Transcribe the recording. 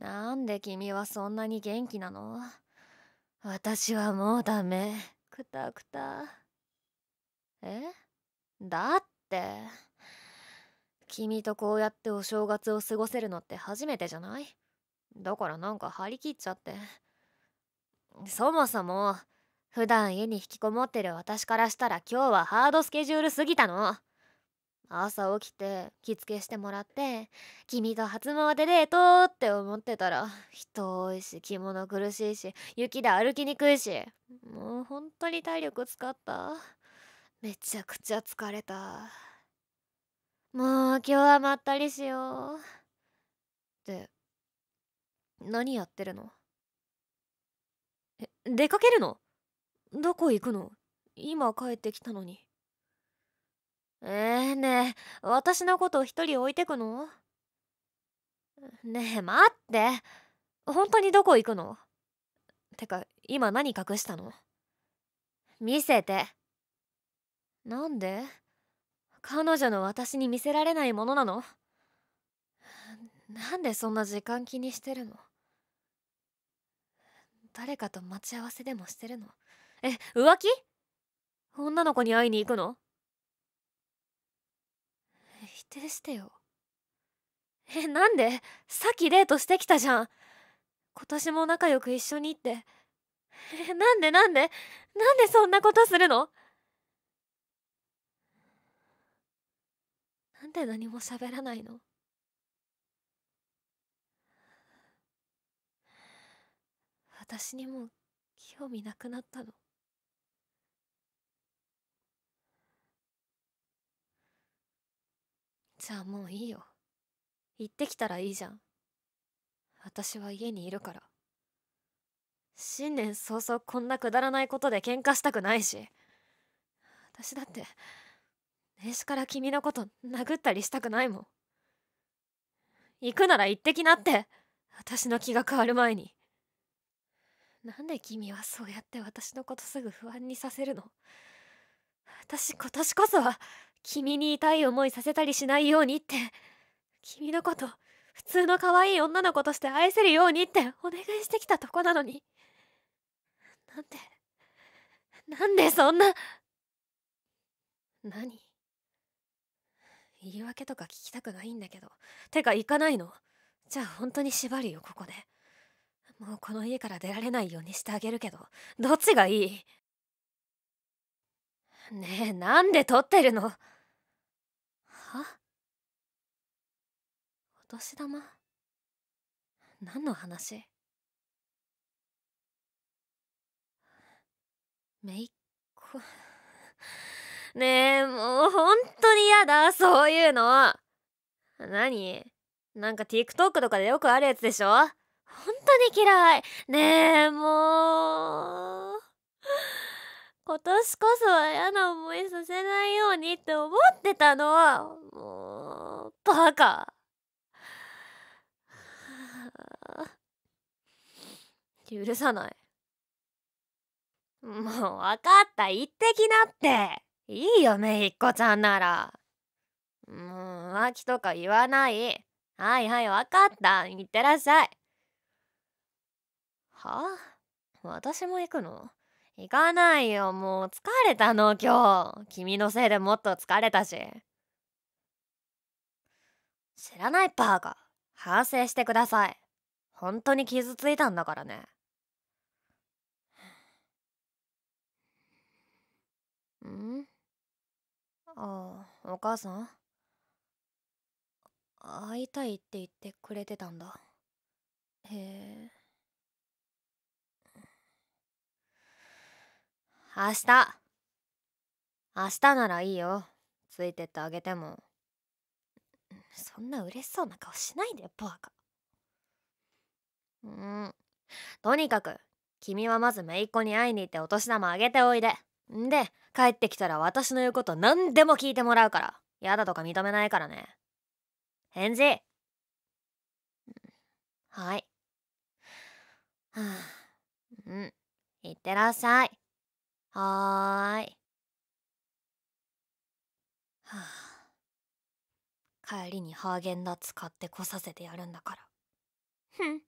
なんで君はそんなに元気なの私はもうダメくたくたえだって君とこうやってお正月を過ごせるのって初めてじゃないだからなんか張り切っちゃってそもそも普段家に引きこもってる私からしたら今日はハードスケジュールすぎたの朝起きて着付けしてもらって「君と初詣デート!」って思ってたら人多いし着物苦しいし雪で歩きにくいしもう本当に体力使っためちゃくちゃ疲れたもう今日はまったりしようって何やってるのえ出かけるのどこ行くの今帰ってきたのに。ねえ私のこと一人置いてくのねえ待って本当にどこ行くのてか今何隠したの見せてなんで彼女の私に見せられないものなのなんでそんな時間気にしてるの誰かと待ち合わせでもしてるのえ浮気女の子に会いに行くの定してよえなんでさっきデートしてきたじゃん今年も仲良く一緒にってえなんでなんでなんでそんなことするのなんで何も喋らないの私にも興味なくなったのじゃあもういいよ行ってきたらいいじゃん私は家にいるから新年早々こんなくだらないことで喧嘩したくないし私だって年始から君のこと殴ったりしたくないもん行くなら行ってきなって私の気が変わる前になんで君はそうやって私のことすぐ不安にさせるの私今年こそは君に痛い思いさせたりしないようにって君のこと普通の可愛い女の子として愛せるようにってお願いしてきたとこなのになんでなんでそんな何言い訳とか聞きたくないんだけどてか行かないのじゃあ本当に縛るよここでもうこの家から出られないようにしてあげるけどどっちがいいねえなんで撮ってるのはお年玉何の話めいっ子ねえもうほんとに嫌だそういうの何なんか TikTok とかでよくあるやつでしょほんとに嫌いねえもう今年こそは嫌な思いさせないようにって思ってたのバカ許さないもう分かった言ってきなっていいよめいっこちゃんならもう浮気とか言わないはいはい分かったいってらっしゃいはあ私も行くの行かないよもう疲れたの今日君のせいでもっと疲れたし知らないバーが反省してください本当に傷ついたんだからねうんああお母さん会いたいって言ってくれてたんだへえ明日明日ならいいよついてってあげても。そんな嬉しそうな顔しないでよバカうんとにかく君はまず姪っ子に会いに行ってお年玉あげておいでんで帰ってきたら私の言うこと何でも聞いてもらうから嫌だとか認めないからね返事はい。はあ、うん。いってらっしゃい。はーい。はあ帰りにハーゲンダッツ買ってこさせてやるんだからふん